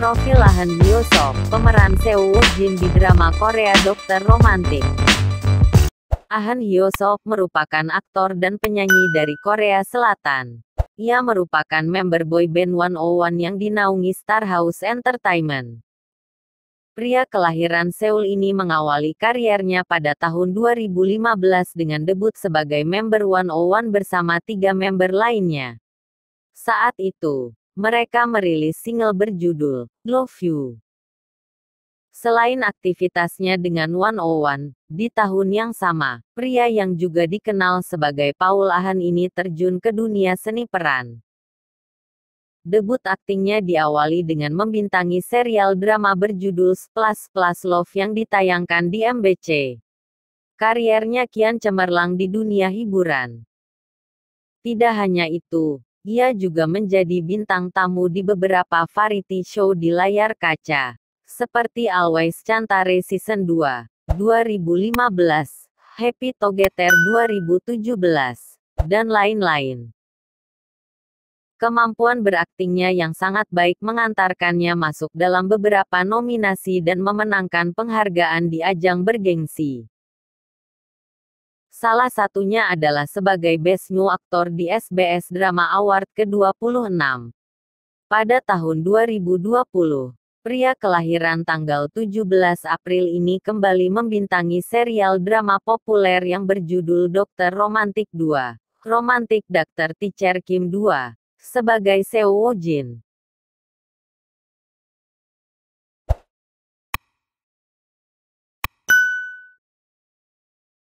Profil Lahan Biosop, pemeran Seo Jin di drama Korea Dokter Romantik. Ahan Hyosop merupakan aktor dan penyanyi dari Korea Selatan. Ia merupakan member boy band 101 yang dinaungi Star House Entertainment. Pria kelahiran Seoul ini mengawali kariernya pada tahun 2015 dengan debut sebagai member 101 bersama tiga member lainnya. Saat itu, mereka merilis single berjudul Love You. Selain aktivitasnya dengan 101, di tahun yang sama, pria yang juga dikenal sebagai Paul Ahan ini terjun ke dunia seni peran. Debut aktingnya diawali dengan membintangi serial drama berjudul Splash Plus Love yang ditayangkan di MBC. Kariernya kian cemerlang di dunia hiburan. Tidak hanya itu, ia juga menjadi bintang tamu di beberapa variety show di layar kaca, seperti Always Cantare Season 2, 2015, Happy Together 2017, dan lain-lain. Kemampuan beraktingnya yang sangat baik mengantarkannya masuk dalam beberapa nominasi dan memenangkan penghargaan di ajang bergengsi. Salah satunya adalah sebagai Best New Actor di SBS Drama Award ke-26. Pada tahun 2020, pria kelahiran tanggal 17 April ini kembali membintangi serial drama populer yang berjudul Dokter Romantik 2, Romantik Dr. Teacher Kim 2, sebagai Seo Woo Jin.